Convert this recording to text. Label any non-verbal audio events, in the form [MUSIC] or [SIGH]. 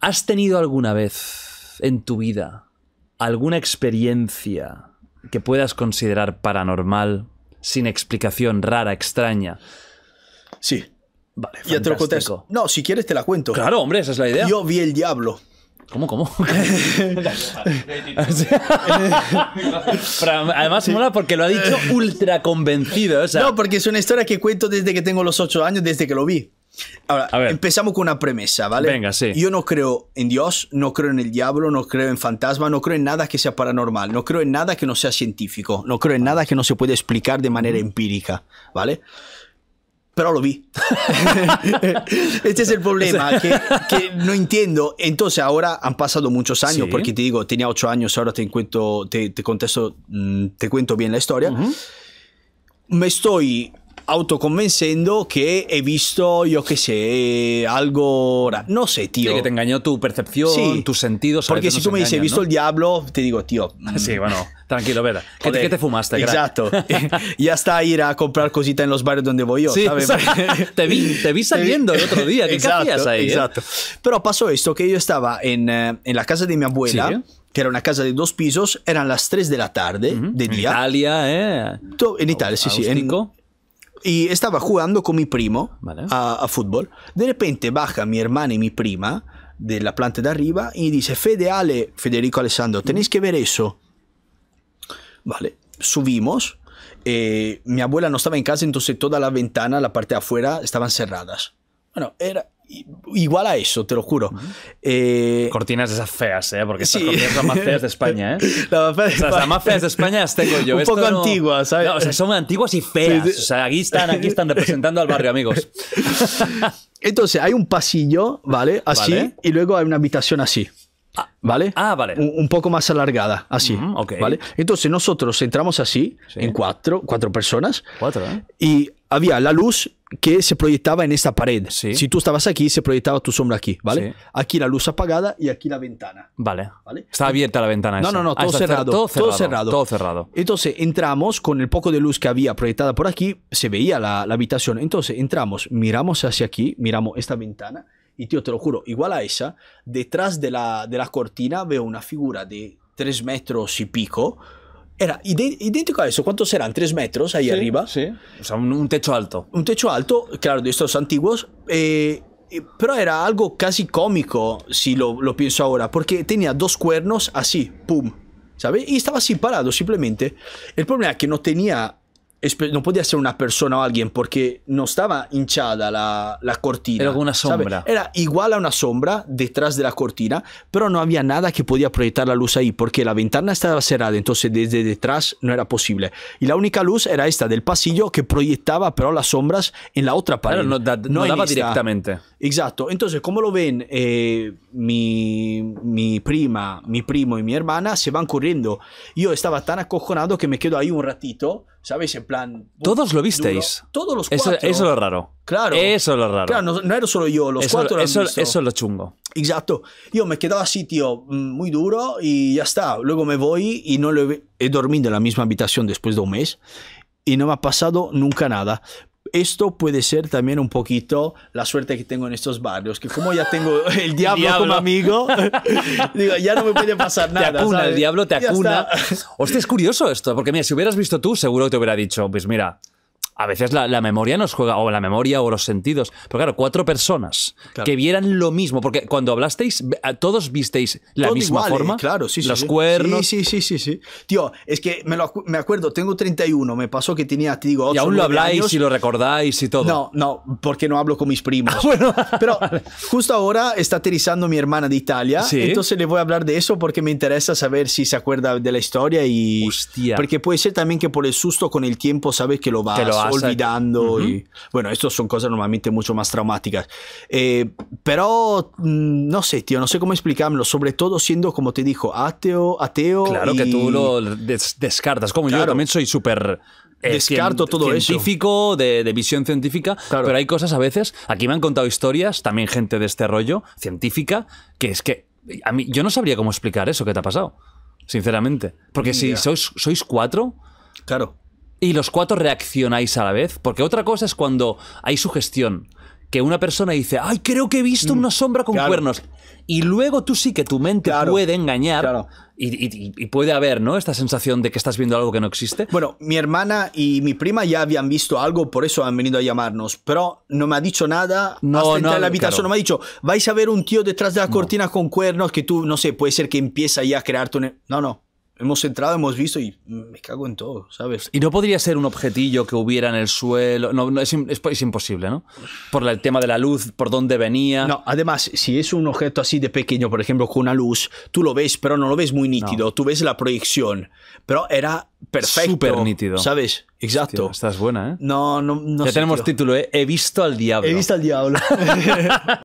¿Has tenido alguna vez en tu vida alguna experiencia que puedas considerar paranormal, sin explicación, rara, extraña? Sí. Vale, Ya No, si quieres te la cuento. Claro, hombre, esa es la idea. Yo vi el diablo. ¿Cómo, cómo? además mola porque lo ha dicho ultra convencido. No, porque es una historia que cuento desde que tengo los ocho años, desde que lo vi. Ahora, empezamos con una premisa, ¿vale? Venga, sí. Yo no creo en Dios, no creo en el diablo, no creo en fantasma, no creo en nada que sea paranormal, no creo en nada que no sea científico, no creo en nada que no se pueda explicar de manera empírica, ¿vale? Pero lo vi. [LAUGHS] este es el problema, que, no entiendo. Entonces ahora han pasado muchos años, porque te digo, tenía ocho años, ahora te, cuento, te, contesto, mm, te cuento bien la historia. Me estoy autoconvenciendo que he visto, yo qué sé, algo... No sé, tío. que te engañó tu percepción, tus sentidos. Porque si tú me dices, he visto el diablo, te digo, tío... [LAUGHS] Sí, bueno, [LAUGHS] tranquilo, verdad. ¿Qué, te fumaste? Exacto. [LAUGHS] ya está ir a comprar cositas en los bares donde voy yo, sí, ¿sabes? te, vi, te vi saliendo el otro día. ¿Qué hacías ahí? Eh? Exacto. Pero pasó esto, que yo estaba en, eh, en la casa de mi abuela. que era una casa de dos pisos, eran las 3 de la tarde, de día. En Italia, ¿eh? en Italia, sí, sí. En, y estaba jugando con mi primo a, fútbol. De repente baja mi hermana y mi prima de la planta de arriba y dice, Fede, Ale, Federico Alessandro, tenéis que ver eso. Vale, subimos. Eh, mi abuela no estaba en casa, entonces toda la ventana, la parte de afuera, estaban cerradas. Bueno, era, igual a eso, te lo juro. Eh, cortinas esas feas, ¿eh? Porque estas cortinas son las más feas de España, ¿eh? [LAUGHS] las más, feas de España las tengo yo. [LAUGHS] Un poco antiguas, ¿sabes? No, o sea, son antiguas y feas. O sea, aquí están, aquí están representando al barrio, amigos. [LAUGHS] Entonces, hay un pasillo, ¿vale? Así, y luego hay una habitación así. Ah. ¿Vale? Ah, vale. Un, poco más alargada, así. ¿Vale? Entonces nosotros entramos así, en cuatro, cuatro personas. Cuatro, ¿eh? Y había la luz que se proyectaba en esta pared. Si tú estabas aquí, se proyectaba tu sombra aquí, ¿vale? Aquí la luz apagada y aquí la ventana. Vale. Está abierta la ventana. No, no, no, ah, todo, cerrado, todo, cerrado, todo cerrado. Entonces entramos con el poco de luz que había proyectada por aquí, se veía la, habitación. Entonces entramos, miramos hacia aquí, miramos esta ventana y, tío, te lo juro, igual a esa, detrás de la, de la cortina veo una figura de tres metros y pico era idéntico a eso. ¿Cuántos eran? ¿Tres metros ahí arriba? Sí. O un, techo alto. Un techo alto, claro, de estos antiguos. Eh, pero era algo casi cómico, si lo, lo, pienso ahora, porque tenía dos cuernos así, pum, ¿sabes? Y estaba así parado simplemente. El problema es que no tenía no podía ser una persona o alguien porque no estaba hinchada la, cortina. Era una sombra. Era igual a una sombra detrás de la cortina, pero no había nada que podía proyectar la luz ahí porque la ventana estaba cerrada, entonces desde detrás no era posible. Y la única luz era esta del pasillo que proyectaba pero las sombras en la otra pared. no, daba directamente. Exacto. Entonces, como lo ven, eh, mi, prima, mi primo y mi hermana se van corriendo. Yo estaba tan acojonado que me quedo ahí un ratito, ¿sabes? En plan. ¿Todos lo visteis? Todos los cuatro. Eso, es lo raro. Claro. Eso es lo raro. Claro, no, era solo yo, los cuatro lo eso, eso es lo chungo. Exacto. Yo me quedaba así, tío, mm, muy duro y ya está. Luego me voy y no lo he, he dormido en la misma habitación después de un mes y no me ha pasado nunca nada esto puede ser también un poquito la suerte que tengo en estos barrios, que como ya tengo [LAUGHS] el diablo, como amigo, [LAUGHS] ya no me puede pasar nada. Te acuna, el diablo te acuna. Hostia, es curioso esto, porque mira, si hubieras visto tú, seguro te hubiera dicho, pues mira, a veces la, memoria nos juega, o la memoria o los sentidos. Pero claro, cuatro personas que vieran lo mismo, porque cuando hablasteis, todos visteis la misma forma. Eh, claro, sí, Los sí, cuernos. Sí, sí, sí, sí. Tío, es que me, lo, me acuerdo, tengo 31, me pasó que tenía, te digo, Y aún lo habláis y lo recordáis y todo. No, no, porque no hablo con mis primos. Ah, bueno. [LAUGHS] Pero justo ahora está aterrizando mi hermana de Italia, ¿Sí? entonces le voy a hablar de eso porque me interesa saber si se acuerda de la historia y. Hostia. Porque puede ser también que por el susto con el tiempo sabe que lo va a olvidando. y, bueno, esto son cosas normalmente mucho más traumáticas. Eh, pero mm, no sé, tío, no sé cómo explicarlo. Sobre todo siendo, como te dijo, ateo, ateo. Claro que tú lo descartas. Como yo también soy súper eh, descarto todo científico, De, de visión científica, pero hay cosas a veces, aquí me han contado historias, también gente de este rollo, científica, que es que a mí, yo no sabría cómo explicar eso que te ha pasado, sinceramente. Porque si sois, sois cuatro... Claro y los cuatro reaccionáis a la vez. Porque otra cosa es cuando hay sugestión. Que una persona dice, ay, creo que he visto mm, una sombra con cuernos. Y luego tú sí que tu mente puede engañar. Y, puede haber, ¿no? Esta sensación de que estás viendo algo que no existe. Bueno, mi hermana y mi prima ya habían visto algo, por eso han venido a llamarnos. Pero no me ha dicho nada. No, hasta no, la no me ha dicho, vais a ver un tío detrás de la cortina con cuernos que tú, no sé, puede ser que empieza ya a crear un. E-". No, no hemos entrado, hemos visto y me cago en todo, ¿sabes? Y no podría ser un objetillo que hubiera en el suelo. No, es, imposible, ¿no? Por el tema de la luz, por dónde venía. No, además, si es un objeto así de pequeño, por ejemplo, con una luz, tú lo ves, pero no lo ves muy nítido. Tú ves la proyección, pero era perfecto. Súper nítido. ¿Sabes? Exacto. estás buena, ¿eh? No, no, no. Ya tenemos título, ¿eh? He visto al diablo. He visto al diablo. [LAUGHS]